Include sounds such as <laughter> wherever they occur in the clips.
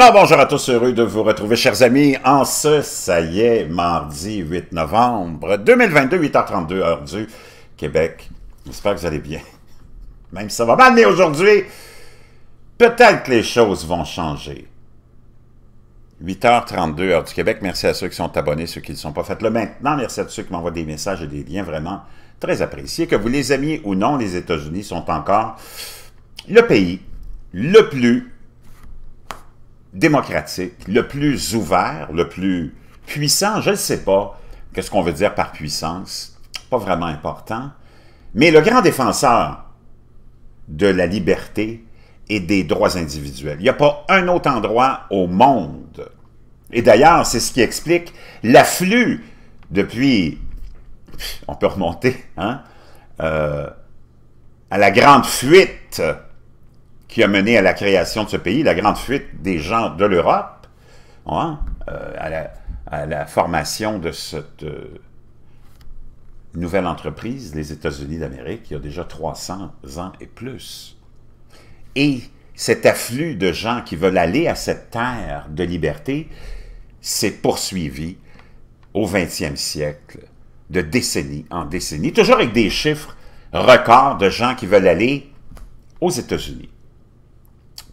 Alors bonjour à tous, heureux de vous retrouver chers amis en ce, ça y est, mardi 8 novembre 2022, 8h32 heure du Québec. J'espère que vous allez bien, <laughs> même si ça va mal, mais aujourd'hui, peut-être que les choses vont changer. 8h32 heure du Québec, merci à ceux qui sont abonnés, ceux qui ne sont pas faits le maintenant, merci à ceux qui m'envoient des messages et des liens vraiment très appréciés. Que vous les aimiez ou non, les États-Unis sont encore le pays le plus démocratique, le plus ouvert, le plus puissant, je ne sais pas qu'est-ce qu'on veut dire par puissance, pas vraiment important, mais le grand défenseur de la liberté et des droits individuels. Il n'y a pas un autre endroit au monde. Et d'ailleurs, c'est ce qui explique l'afflux depuis, on peut remonter, hein, euh, à la grande fuite qui a mené à la création de ce pays, la grande fuite des gens de l'Europe, hein, euh, à, la, formation de cette euh, nouvelle entreprise, les États-Unis d'Amérique, il y a déjà 300 ans et plus. Et cet afflux de gens qui veulent aller à cette terre de liberté s'est poursuivi au 20e siècle, de décennie en décennie, toujours avec des chiffres records de gens qui veulent aller aux États-Unis.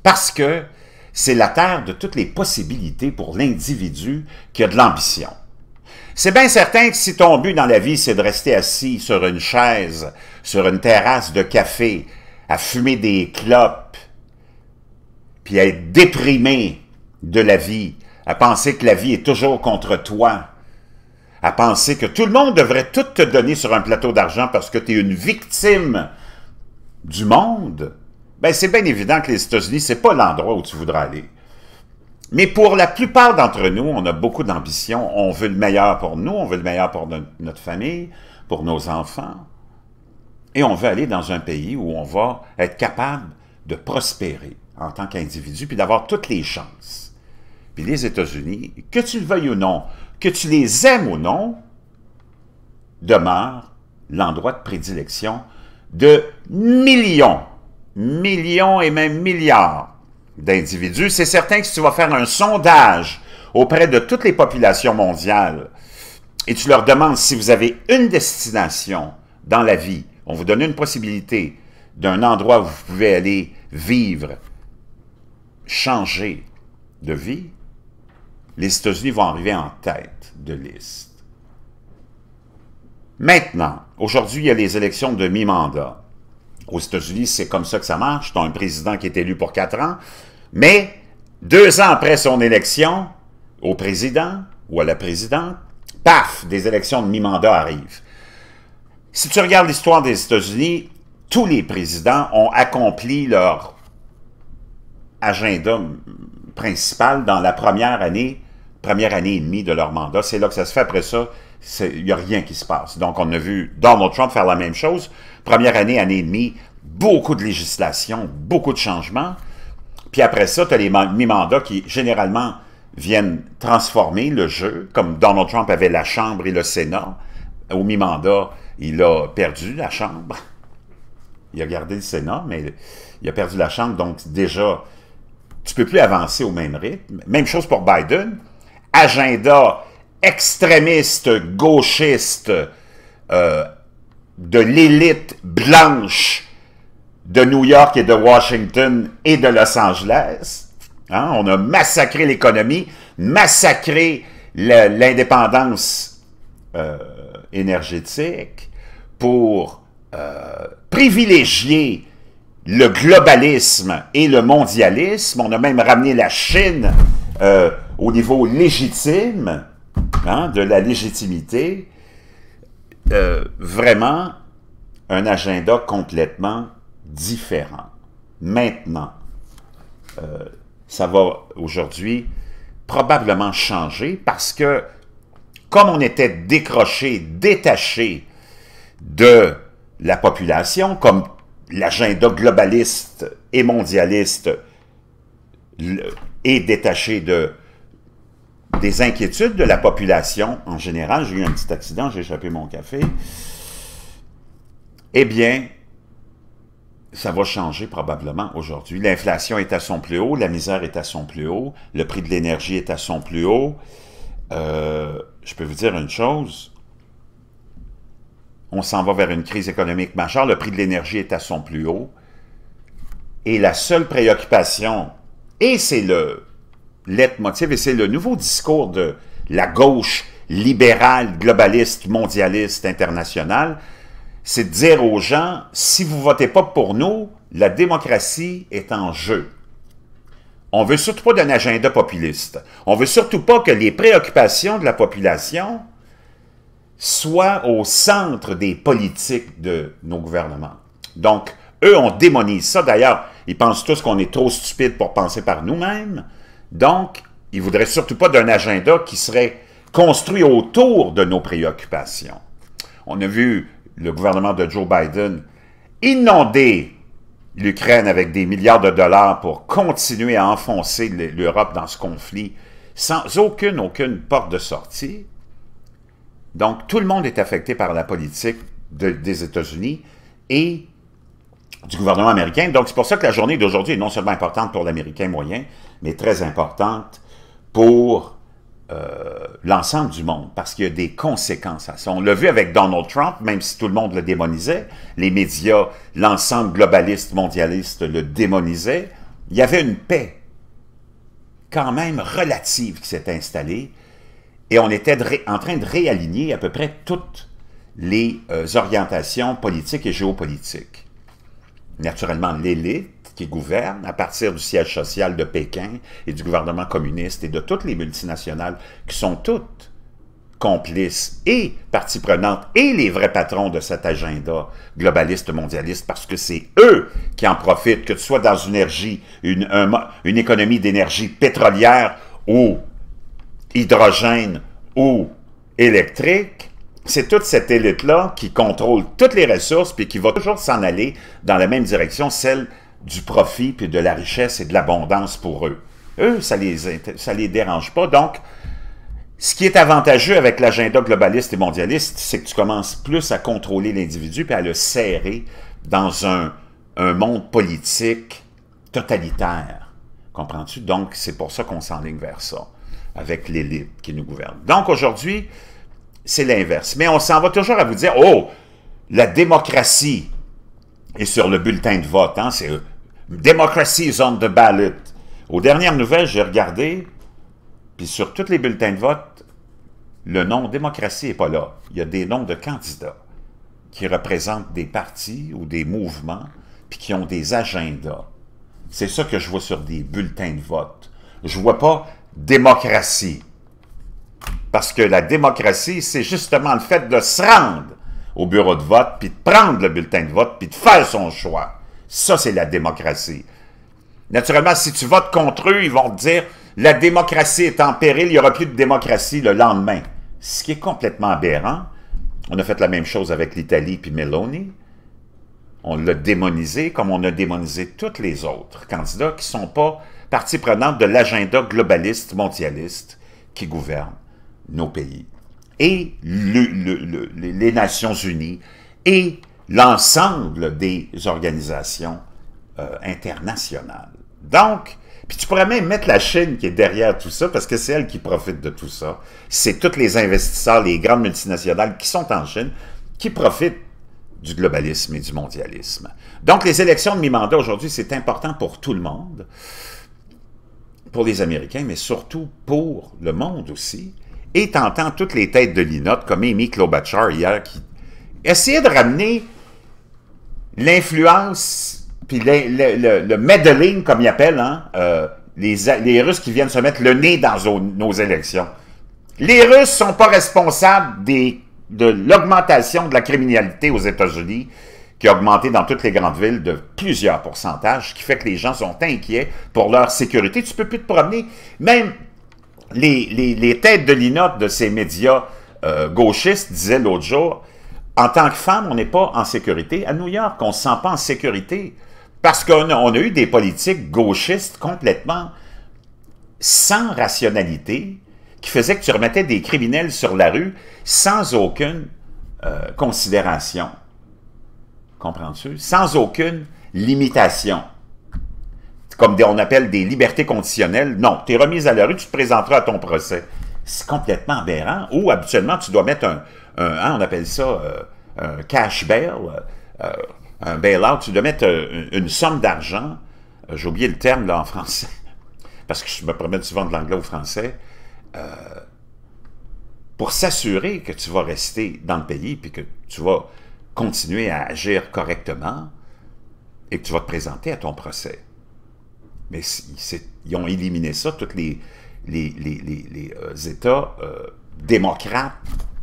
Parce que c'est la terre de toutes les possibilités pour l'individu qui a de l'ambition. C'est bien certain que si ton but dans la vie, c'est de rester assis sur une chaise, sur une terrasse de café, à fumer des clopes, puis à être déprimé de la vie, à penser que la vie est toujours contre toi, à penser que tout le monde devrait tout te donner sur un plateau d'argent parce que tu es une victime du monde, ben c'est bien évident que les États-Unis, ce n'est pas l'endroit où tu voudras aller. Mais pour la plupart d'entre nous, on a beaucoup d'ambition. On veut le meilleur pour nous, on veut le meilleur pour notre famille, pour nos enfants. Et on veut aller dans un pays où on va être capable de prospérer en tant qu'individu, puis d'avoir toutes les chances. Puis les États-Unis, que tu le veuilles ou non, que tu les aimes ou non, demeurent l'endroit de prédilection de millions millions et même milliards d'individus, c'est certain que si tu vas faire un sondage auprès de toutes les populations mondiales et tu leur demandes si vous avez une destination dans la vie, on vous donne une possibilité d'un endroit où vous pouvez aller vivre, changer de vie, les États-Unis vont arriver en tête de liste. Maintenant, aujourd'hui, il y a les élections de mi-mandat. Aux États-Unis, c'est comme ça que ça marche. Tu as un président qui est élu pour quatre ans, mais deux ans après son élection, au président ou à la présidente, paf, des élections de mi-mandat arrivent. Si tu regardes l'histoire des États-Unis, tous les présidents ont accompli leur agenda principal dans la première année, première année et demie de leur mandat. C'est là que ça se fait. Après ça, il n'y a rien qui se passe. Donc, on a vu Donald Trump faire la même chose. Première année, année et demie, beaucoup de législation, beaucoup de changements. Puis après ça, tu as les mi-mandats qui, généralement, viennent transformer le jeu, comme Donald Trump avait la Chambre et le Sénat. Au mi-mandat, il a perdu la Chambre. Il a gardé le Sénat, mais il a perdu la Chambre. Donc, déjà, tu ne peux plus avancer au même rythme. Même chose pour Biden. Agenda extrémistes, gauchiste, euh, de l'élite blanche de New York et de Washington et de Los Angeles. Hein, on a massacré l'économie, massacré l'indépendance euh, énergétique pour euh, privilégier le globalisme et le mondialisme. On a même ramené la Chine au niveau légitime. Hein, de la légitimité, euh, vraiment un agenda complètement différent. Maintenant, euh, ça va aujourd'hui probablement changer parce que comme on était décroché, détaché de la population, comme l'agenda globaliste et mondialiste est détaché de des inquiétudes de la population en général. J'ai eu un petit accident, j'ai échappé mon café. Eh bien, ça va changer probablement aujourd'hui. L'inflation est à son plus haut, la misère est à son plus haut, le prix de l'énergie est à son plus haut. Euh, je peux vous dire une chose, on s'en va vers une crise économique majeure, le prix de l'énergie est à son plus haut, et la seule préoccupation, et c'est le leitmotiv, et c'est le nouveau discours de la gauche libérale, globaliste, mondialiste, internationale, c'est de dire aux gens, si vous votez pas pour nous, la démocratie est en jeu. On veut surtout pas d'un agenda populiste. On veut surtout pas que les préoccupations de la population soient au centre des politiques de nos gouvernements. Donc, eux, on démonise ça. D'ailleurs, ils pensent tous qu'on est trop stupide pour penser par nous-mêmes. Donc, il ne voudrait surtout pas d'un agenda qui serait construit autour de nos préoccupations. On a vu le gouvernement de Joe Biden inonder l'Ukraine avec des milliards de dollars pour continuer à enfoncer l'Europe dans ce conflit sans aucune, aucune porte de sortie. Donc, tout le monde est affecté par la politique des États-Unis et du gouvernement américain. Donc, c'est pour ça que la journée d'aujourd'hui est non seulement importante pour l'Américain moyen, mais très importante pour euh, l'ensemble du monde, parce qu'il y a des conséquences à ça. On l'a vu avec Donald Trump, même si tout le monde le démonisait, les médias, l'ensemble globaliste, mondialiste le démonisait, il y avait une paix quand même relative qui s'est installée, et on était en train de réaligner à peu près toutes les euh, orientations politiques et géopolitiques. Naturellement, l'élite, qui gouvernent à partir du siège social de Pékin et du gouvernement communiste et de toutes les multinationales qui sont toutes complices et parties prenantes et les vrais patrons de cet agenda globaliste mondialiste parce que c'est eux qui en profitent, que ce soit dans une, énergie, une, une économie d'énergie pétrolière ou hydrogène ou électrique, c'est toute cette élite-là qui contrôle toutes les ressources puis qui va toujours s'en aller dans la même direction, celle du profit, puis de la richesse et de l'abondance pour eux. Eux, ça les, ça les dérange pas. Donc, ce qui est avantageux avec l'agenda globaliste et mondialiste, c'est que tu commences plus à contrôler l'individu puis à le serrer dans un, un monde politique totalitaire. Comprends-tu? Donc, c'est pour ça qu'on s'enligne vers ça, avec l'élite qui nous gouverne. Donc, aujourd'hui, c'est l'inverse. Mais on s'en va toujours à vous dire, oh, la démocratie est sur le bulletin de vote, hein, c'est Démocratie is on the ballot. Aux dernières nouvelles, j'ai regardé, puis sur tous les bulletins de vote, le nom démocratie n'est pas là. Il y a des noms de candidats qui représentent des partis ou des mouvements, puis qui ont des agendas. C'est ça que je vois sur des bulletins de vote. Je ne vois pas démocratie. Parce que la démocratie, c'est justement le fait de se rendre au bureau de vote, puis de prendre le bulletin de vote, puis de faire son choix. Ça, c'est la démocratie. Naturellement, si tu votes contre eux, ils vont te dire « La démocratie est en péril, il n'y aura plus de démocratie le lendemain. » Ce qui est complètement aberrant. On a fait la même chose avec l'Italie puis Meloni. On l'a démonisé comme on a démonisé tous les autres candidats qui ne sont pas partie prenante de l'agenda globaliste mondialiste qui gouverne nos pays. Et les Nations Unies et l'ensemble des organisations euh, internationales. Donc, puis tu pourrais même mettre la Chine qui est derrière tout ça, parce que c'est elle qui profite de tout ça. C'est tous les investisseurs, les grandes multinationales qui sont en Chine, qui profitent du globalisme et du mondialisme. Donc, les élections de mi-mandat aujourd'hui, c'est important pour tout le monde, pour les Américains, mais surtout pour le monde aussi. Et t'entends toutes les têtes de l'INOT, comme Amy Klobuchar hier, qui essayait de ramener l'influence, puis le, meddling, comme ils appellent, hein, euh, les, Russes qui viennent se mettre le nez dans nos, élections. Les Russes ne sont pas responsables de l'augmentation de la criminalité aux États-Unis, qui a augmenté dans toutes les grandes villes de plusieurs pourcentages, qui fait que les gens sont inquiets pour leur sécurité. Tu ne peux plus te promener. Même les, têtes de linotte de ces médias euh, gauchistes disaient l'autre jour, en tant que femme, on n'est pas en sécurité. À New York, on ne se sent pas en sécurité parce qu'on a, eu des politiques gauchistes complètement sans rationalité qui faisaient que tu remettais des criminels sur la rue sans aucune euh, considération. Comprends-tu? Sans aucune limitation. Comme on appelle des libertés conditionnelles. Non, tu es remise à la rue, tu te présenteras à ton procès c'est complètement aberrant. Ou habituellement, tu dois mettre un, hein, on appelle ça euh, un cash bail, euh, un bail-out, tu dois mettre euh, une, somme d'argent, j'ai oublié le terme en français, <laughs> parce que je me promets souvent de l'anglais au français, pour s'assurer que tu vas rester dans le pays puis que tu vas continuer à agir correctement et que tu vas te présenter à ton procès. Mais ils ont éliminé ça, toutes les, les, euh, États euh, démocrates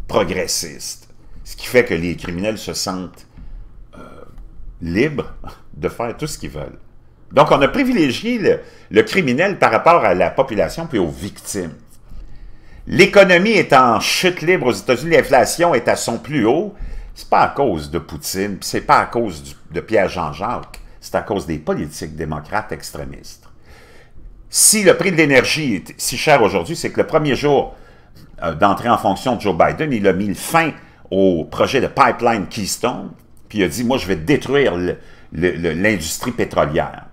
progressistes. Ce qui fait que les criminels se sentent euh, libres de faire tout ce qu'ils veulent. Donc, on a privilégié le, criminel par rapport à la population puis aux victimes. L'économie est en chute libre aux États-Unis, l'inflation est à son plus haut. C'est pas à cause de Poutine, c'est pas à cause de Pierre Jean-Jacques, c'est à cause des politiques démocrates extrémistes. Si le prix de l'énergie est si cher aujourd'hui, c'est que le premier jour euh, d'entrée en fonction de Joe Biden, il a mis le fin au projet de pipeline Keystone, puis il a dit, moi, je vais détruire l'industrie pétrolière.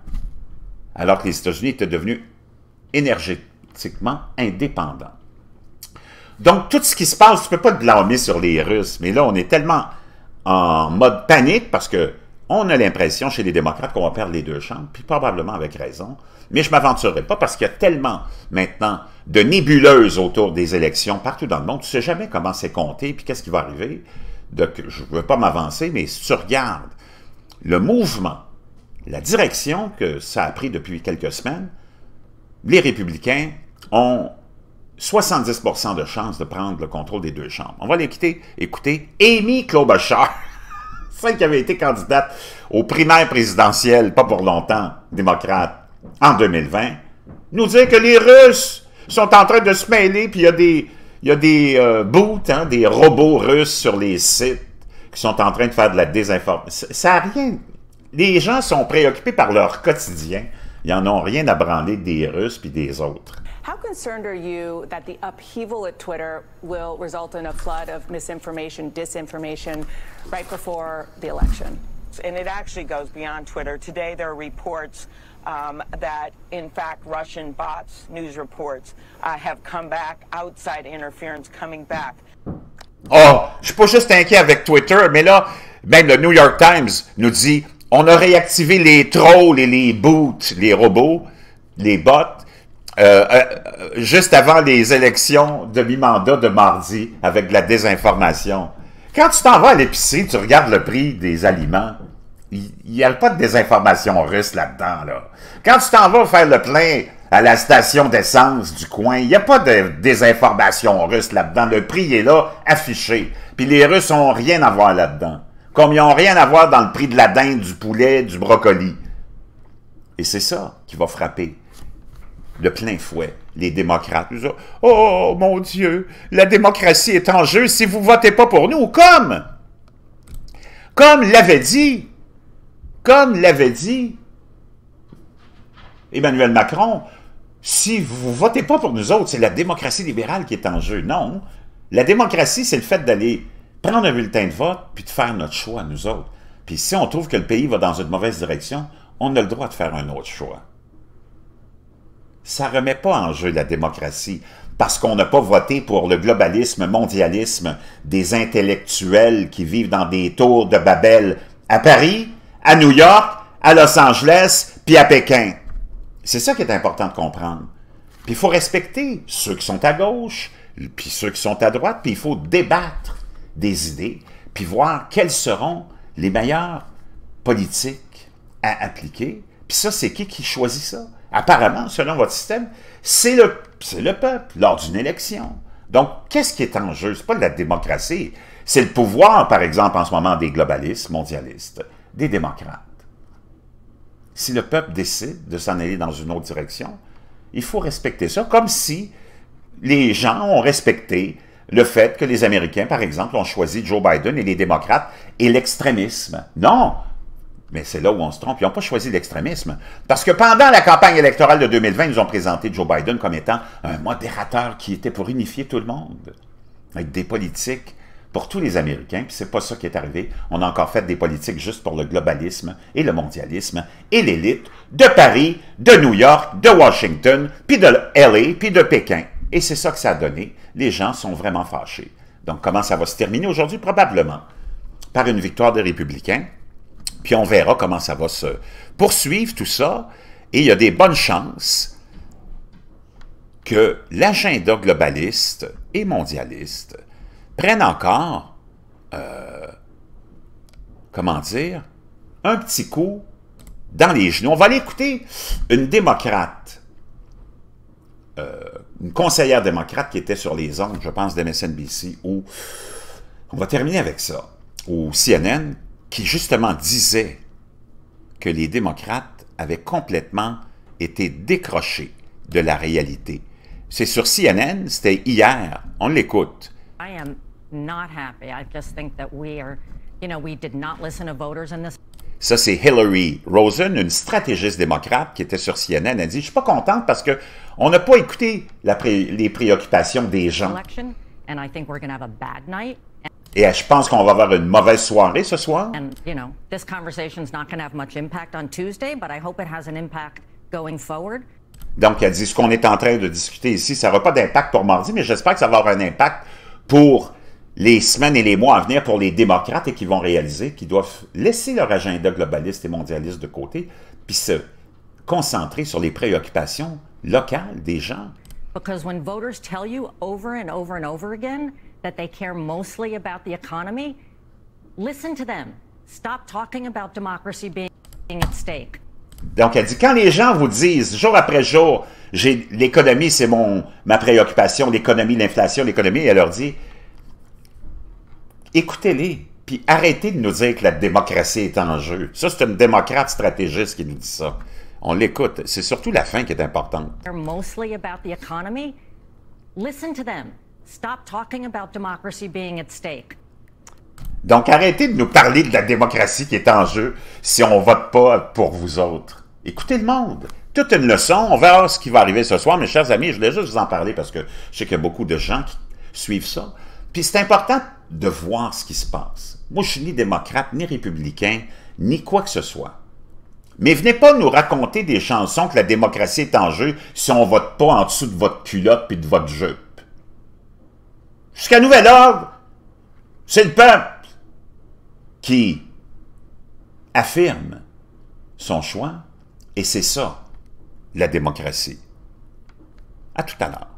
Alors que les États-Unis étaient devenus énergétiquement indépendants. Donc, tout ce qui se passe, tu ne peux pas te blâmer sur les Russes, mais là, on est tellement en mode panique parce que on a l'impression chez les démocrates qu'on va perdre les deux chambres, puis probablement avec raison. Mais je m'aventurerai pas parce qu'il y a tellement maintenant de nébuleuses autour des élections partout dans le monde. Tu sais jamais comment c'est compté, puis qu'est-ce qui va arriver. Je je veux pas m'avancer, mais si tu regardes le mouvement, la direction que ça a pris depuis quelques semaines, les républicains ont 70 de chances de prendre le contrôle des deux chambres. On va l'écouter, Écoutez Amy Klobuchar celle qui avait été candidate aux primaires présidentielles, pas pour longtemps, démocrate, en 2020, nous dire que les Russes sont en train de se mêler, puis il y a des, y a des euh, boots, hein, des robots russes sur les sites qui sont en train de faire de la désinformation. Ça n'a rien... Les gens sont préoccupés par leur quotidien. Ils n'en ont rien à branler des Russes puis des autres. How concerned are you that the upheaval at Twitter will result in a flood of misinformation, disinformation right before the election? And it actually goes beyond Twitter. Today, there are reports um, that, in fact, Russian bots, news reports, uh, have come back, outside interference coming back. Oh, je suis pas juste inquiet avec Twitter, mais là, même le New York Times nous dit on a réactivé les trolls et les boots, les robots, les bots, Euh, euh, juste avant les élections de mi-mandat de mardi avec de la désinformation. Quand tu t'en vas à l'épicerie, tu regardes le prix des aliments. Il n'y a pas de désinformation russe là-dedans. Là. Quand tu t'en vas faire le plein à la station d'essence du coin, il n'y a pas de désinformation russe là-dedans. Le prix est là, affiché. Puis les Russes n'ont rien à voir là-dedans. Comme ils n'ont rien à voir dans le prix de la dinde, du poulet, du brocoli. Et c'est ça qui va frapper de plein fouet les démocrates. Oh mon Dieu, la démocratie est en jeu si vous votez pas pour nous, comme comme l'avait dit, comme l'avait dit Emmanuel Macron, si vous votez pas pour nous autres, c'est la démocratie libérale qui est en jeu. Non, la démocratie, c'est le fait d'aller prendre un bulletin de vote puis de faire notre choix, nous autres. Puis si on trouve que le pays va dans une mauvaise direction, on a le droit de faire un autre choix ça remet pas en jeu la démocratie parce qu'on n'a pas voté pour le globalisme, mondialisme des intellectuels qui vivent dans des tours de Babel à Paris, à New York, à Los Angeles, puis à Pékin. C'est ça qui est important de comprendre. Puis il faut respecter ceux qui sont à gauche, puis ceux qui sont à droite, puis il faut débattre des idées, puis voir quelles seront les meilleures politiques à appliquer. Puis ça, c'est qui qui choisit ça? apparemment, selon votre système, c'est le, peuple lors d'une élection. Donc, qu'est-ce qui est en jeu? Ce n'est pas la démocratie. C'est le pouvoir, par exemple, en ce moment, des globalistes, mondialistes, des démocrates. Si le peuple décide de s'en aller dans une autre direction, il faut respecter ça, comme si les gens ont respecté le fait que les Américains, par exemple, ont choisi Joe Biden et les démocrates et l'extrémisme. Non, mais c'est là où on se trompe. Ils n'ont pas choisi l'extrémisme. Parce que pendant la campagne électorale de 2020, ils nous ont présenté Joe Biden comme étant un modérateur qui était pour unifier tout le monde, avec des politiques pour tous les Américains, puis c'est pas ça qui est arrivé. On a encore fait des politiques juste pour le globalisme et le mondialisme et l'élite de Paris, de New York, de Washington, puis de LA, puis de Pékin. Et c'est ça que ça a donné. Les gens sont vraiment fâchés. Donc comment ça va se terminer aujourd'hui? Probablement par une victoire des républicains, puis on verra comment ça va se poursuivre tout ça. Et il y a des bonnes chances que l'agenda globaliste et mondialiste prenne encore, euh, comment dire, un petit coup dans les genoux. On va aller écouter une démocrate, euh, une conseillère démocrate qui était sur les ondes, je pense, de MSNBC, ou on va terminer avec ça, ou CNN, qui justement disait que les démocrates avaient complètement été décrochés de la réalité. C'est sur CNN, c'était hier. On l'écoute. ça, c'est Hillary Rosen, une stratégiste démocrate qui était sur CNN. Elle dit, je suis pas contente parce que on n'a pas écouté les préoccupations des gens. Et euh, je pense qu'on va avoir une mauvaise soirée ce soir. impact Donc, elle dit ce qu'on est en train de discuter ici, ça n'aura pas d'impact pour mardi, mais j'espère que ça va avoir un impact pour les semaines et les mois à venir pour les démocrates et qui vont réaliser qu'ils doivent laisser leur agenda globaliste et mondialiste de côté, puis se concentrer sur les préoccupations locales des gens. Because when voters tell you over and over and over again that they care mostly about the economy, listen to them. Stop talking about democracy being at stake. Donc, elle dit, quand les gens vous disent jour après jour, l'économie, c'est mon ma préoccupation, l'économie, l'inflation, l'économie, elle leur dit, écoutez-les, puis arrêtez de nous dire que la démocratie est en jeu. Ça, c'est une démocrate stratégiste qui nous dit ça. On l'écoute. C'est surtout la fin qui est importante. mostly about the economy. Listen to donc arrêtez de nous parler de la démocratie qui est en jeu si on vote pas pour vous autres. Écoutez le monde. Toute une leçon. On verra ce qui va arriver ce soir. Mes chers amis, je voulais juste vous en parler parce que je sais qu'il y a beaucoup de gens qui suivent ça. Puis c'est important de voir ce qui se passe. Moi, je suis ni démocrate, ni républicain, ni quoi que ce soit. Mais venez pas nous raconter des chansons que la démocratie est en jeu si on vote pas en dessous de votre culotte puis de votre jeu. Jusqu'à nouvel ordre, c'est le peuple qui affirme son choix et c'est ça la démocratie. À tout à l'heure.